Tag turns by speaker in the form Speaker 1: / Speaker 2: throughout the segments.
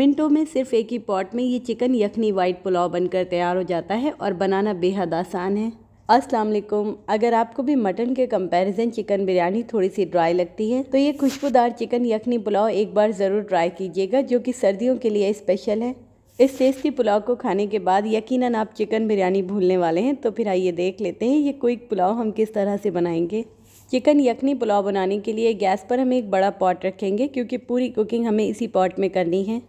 Speaker 1: मिनटों में सिर्फ एक ही पॉट में ये चिकन यखनी वाइट पुलाव बनकर तैयार हो जाता है और बनाना बेहद आसान है अस्सलाम वालेकुम अगर आपको भी मटन के कंपैरिजन चिकन बिरयानी थोड़ी सी ड्राई लगती है तो ये खुशबूदार चिकन यखनी पुलाव एक बार ज़रूर ट्राई कीजिएगा जो कि सर्दियों के लिए स्पेशल है इस टेस्टी पुलाव को खाने के बाद यकीनन आप चिकन बिरयानी भूलने वाले हैं तो फिर आइए देख लेते हैं ये क्विक पुलाव हम किस तरह से बनाएंगे चिकन यखनी पुलाव बनाने के लिए गैस पर हम एक बड़ा पॉट रखेंगे क्योंकि पूरी कुकिंग हमें इसी पॉट में करनी है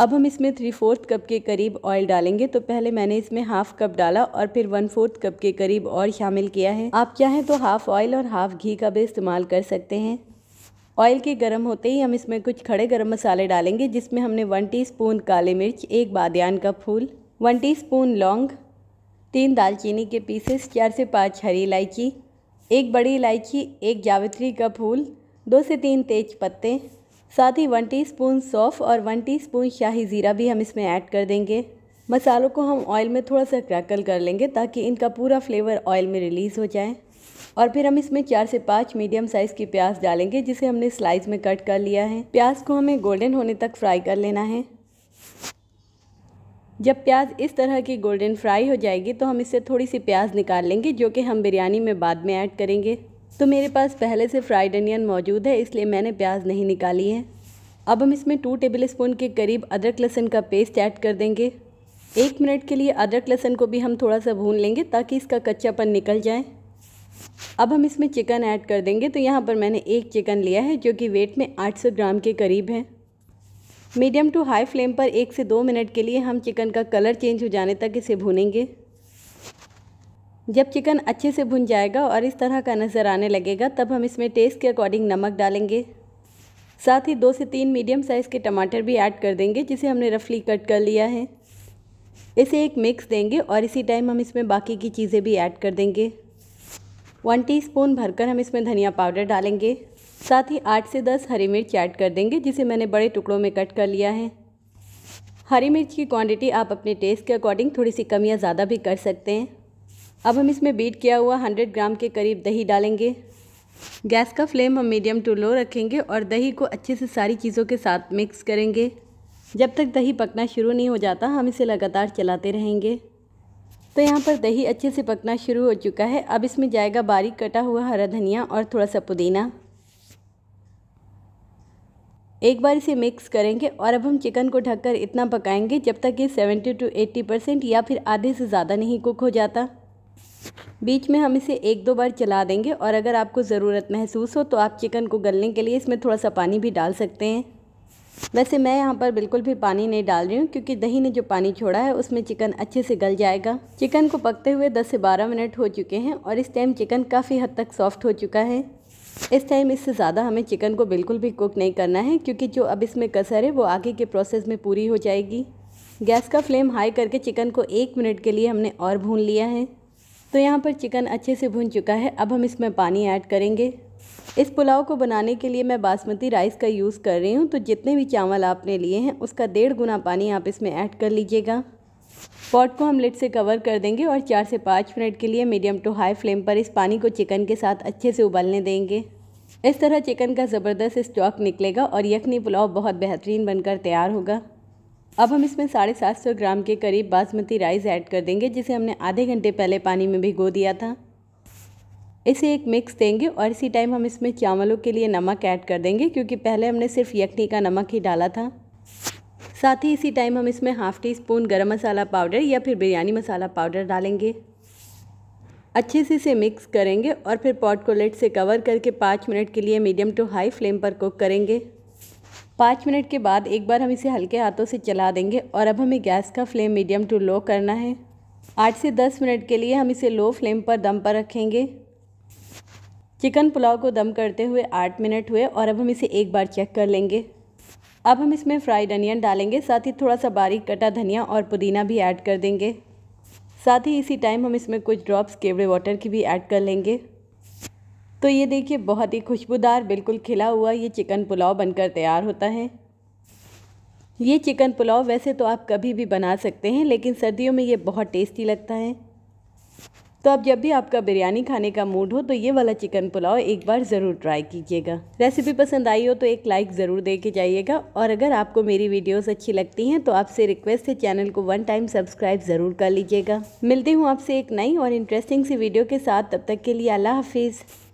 Speaker 1: अब हम इसमें थ्री फोर्थ कप के करीब ऑयल डालेंगे तो पहले मैंने इसमें हाफ कप डाला और फिर वन फोर्थ कप के करीब और शामिल किया है आप चाहें तो हाफ ऑयल और हाफ घी का भी इस्तेमाल कर सकते हैं ऑयल के गर्म होते ही हम इसमें कुछ खड़े गर्म मसाले डालेंगे जिसमें हमने वन स्पून काले मिर्च एक बादयान का फूल वन स्पून लौंग तीन दालचीनी के पीसेस चार से पाँच हरी इलायची एक बड़ी इलायची एक जावित्री का फूल दो से तीन तेज पत्ते साथ ही वन टीस्पून सौफ और वन टीस्पून शाही ज़ीरा भी हम इसमें ऐड कर देंगे मसालों को हम ऑयल में थोड़ा सा क्रैकल कर लेंगे ताकि इनका पूरा फ्लेवर ऑयल में रिलीज़ हो जाए और फिर हम इसमें चार से पाँच मीडियम साइज़ की प्याज डालेंगे जिसे हमने स्लाइस में कट कर लिया है प्याज को हमें गोल्डन होने तक फ्राई कर लेना है जब प्याज इस तरह की गोल्डन फ्राई हो जाएगी तो हम इससे थोड़ी सी प्याज निकाल लेंगे जो कि हम बिरयानी में बाद में ऐड करेंगे तो मेरे पास पहले से फ्राइड अनियन मौजूद है इसलिए मैंने प्याज नहीं निकाली है अब हम इसमें टू टेबल स्पून के करीब अदरक लहसुन का पेस्ट ऐड कर देंगे एक मिनट के लिए अदरक लहसुन को भी हम थोड़ा सा भून लेंगे ताकि इसका कच्चापन निकल जाए अब हम इसमें चिकन ऐड कर देंगे तो यहाँ पर मैंने एक चिकन लिया है जो कि वेट में 800 ग्राम के करीब है मीडियम टू हाई फ्लेम पर एक से दो मिनट के लिए हम चिकन का कलर चेंज हो जाने तक इसे भूनेंगे जब चिकन अच्छे से भुन जाएगा और इस तरह का नज़र आने लगेगा तब हम इसमें टेस्ट के अकॉर्डिंग नमक डालेंगे साथ ही दो से तीन मीडियम साइज़ के टमाटर भी ऐड कर देंगे जिसे हमने रफली कट कर लिया है इसे एक मिक्स देंगे और इसी टाइम हम इसमें बाकी की चीज़ें भी ऐड कर देंगे वन टीस्पून भरकर हम इसमें धनिया पाउडर डालेंगे साथ ही आठ से दस हरी मिर्च ऐड कर देंगे जिसे मैंने बड़े टुकड़ों में कट कर लिया है हरी मिर्च की क्वांटिटी आप अपने टेस्ट के अकॉर्डिंग थोड़ी सी कम या ज़्यादा भी कर सकते हैं अब हम इसमें बीट किया हुआ 100 ग्राम के करीब दही डालेंगे गैस का फ्लेम हम मीडियम टू लो रखेंगे और दही को अच्छे से सारी चीज़ों के साथ मिक्स करेंगे जब तक दही पकना शुरू नहीं हो जाता हम इसे लगातार चलाते रहेंगे तो यहाँ पर दही अच्छे से पकना शुरू हो चुका है अब इसमें जाएगा बारीक कटा हुआ हरा धनिया और थोड़ा सा पुदीना एक बार इसे मिक्स करेंगे और अब हम चिकन को ढककर इतना पकाएंगे जब तक ये 70 टू 80 परसेंट या फिर आधे से ज़्यादा नहीं कुक हो जाता बीच में हम इसे एक दो बार चला देंगे और अगर आपको ज़रूरत महसूस हो तो आप चिकन को गलने के लिए इसमें थोड़ा सा पानी भी डाल सकते हैं वैसे मैं यहाँ पर बिल्कुल भी पानी नहीं डाल रही हूँ क्योंकि दही ने जो पानी छोड़ा है उसमें चिकन अच्छे से गल जाएगा चिकन को पकते हुए 10 से 12 मिनट हो चुके हैं और इस टाइम चिकन काफ़ी हद तक सॉफ्ट हो चुका है इस टाइम इससे ज़्यादा हमें चिकन को बिल्कुल भी कुक नहीं करना है क्योंकि जो अब इसमें कसर है वो आगे के प्रोसेस में पूरी हो जाएगी गैस का फ्लेम हाई करके चिकन को एक मिनट के लिए हमने और भून लिया है तो यहाँ पर चिकन अच्छे से भून चुका है अब हम इसमें पानी ऐड करेंगे इस पुलाव को बनाने के लिए मैं बासमती राइस का यूज़ कर रही हूँ तो जितने भी चावल आपने लिए हैं उसका डेढ़ गुना पानी आप इसमें ऐड कर लीजिएगा पॉट को हम लिड से कवर कर देंगे और चार से पाँच मिनट के लिए मीडियम टू हाई फ्लेम पर इस पानी को चिकन के साथ अच्छे से उबालने देंगे इस तरह चिकन का ज़बरदस्त स्टॉक निकलेगा और यखनी पुलाव बहुत बेहतरीन बनकर तैयार होगा अब हम इसमें साढ़े सात सौ ग्राम के करीब बासमती राइस ऐड कर देंगे जिसे हमने आधे घंटे पहले पानी में भिगो दिया था इसे एक मिक्स देंगे और इसी टाइम हम इसमें चावलों के लिए नमक ऐड कर देंगे क्योंकि पहले हमने सिर्फ यखनी का नमक ही डाला था साथ ही इसी टाइम हम इसमें हाफ़ टी स्पून गर्म मसाला पाउडर या फिर बिरयानी मसाला पाउडर डालेंगे अच्छे से इसे मिक्स करेंगे और फिर पॉट को लेट से कवर करके पाँच मिनट के लिए मीडियम टू हाई फ्लेम पर कुक करेंगे पाँच मिनट के बाद एक बार हम इसे हल्के हाथों से चला देंगे और अब हमें गैस का फ्लेम मीडियम टू लो करना है आठ से दस मिनट के लिए हम इसे लो फ्लेम पर दम पर रखेंगे चिकन पुलाव को दम करते हुए आठ मिनट हुए और अब हम इसे एक बार चेक कर लेंगे अब हम इसमें फ्राइड अनियन डालेंगे साथ ही थोड़ा सा बारीक कटा धनिया और पुदीना भी ऐड कर देंगे साथ ही इसी टाइम हम इसमें कुछ ड्रॉप्स केवड़े वाटर की भी ऐड कर लेंगे तो ये देखिए बहुत ही खुशबूदार बिल्कुल खिला हुआ ये चिकन पुलाव बनकर तैयार होता है ये चिकन पुलाव वैसे तो आप कभी भी बना सकते हैं लेकिन सर्दियों में ये बहुत टेस्टी लगता है तो अब जब भी आपका बिरयानी खाने का मूड हो तो ये वाला चिकन पुलाव एक बार ज़रूर ट्राई कीजिएगा रेसिपी पसंद आई हो तो एक लाइक ज़रूर दे के जाइएगा और अगर आपको मेरी वीडियोस अच्छी लगती हैं तो आपसे रिक्वेस्ट है चैनल को वन टाइम सब्सक्राइब ज़रूर कर लीजिएगा मिलती हूँ आपसे एक नई और इंटरेस्टिंग सी वीडियो के साथ तब तक के लिए अल्लाह हाफिज़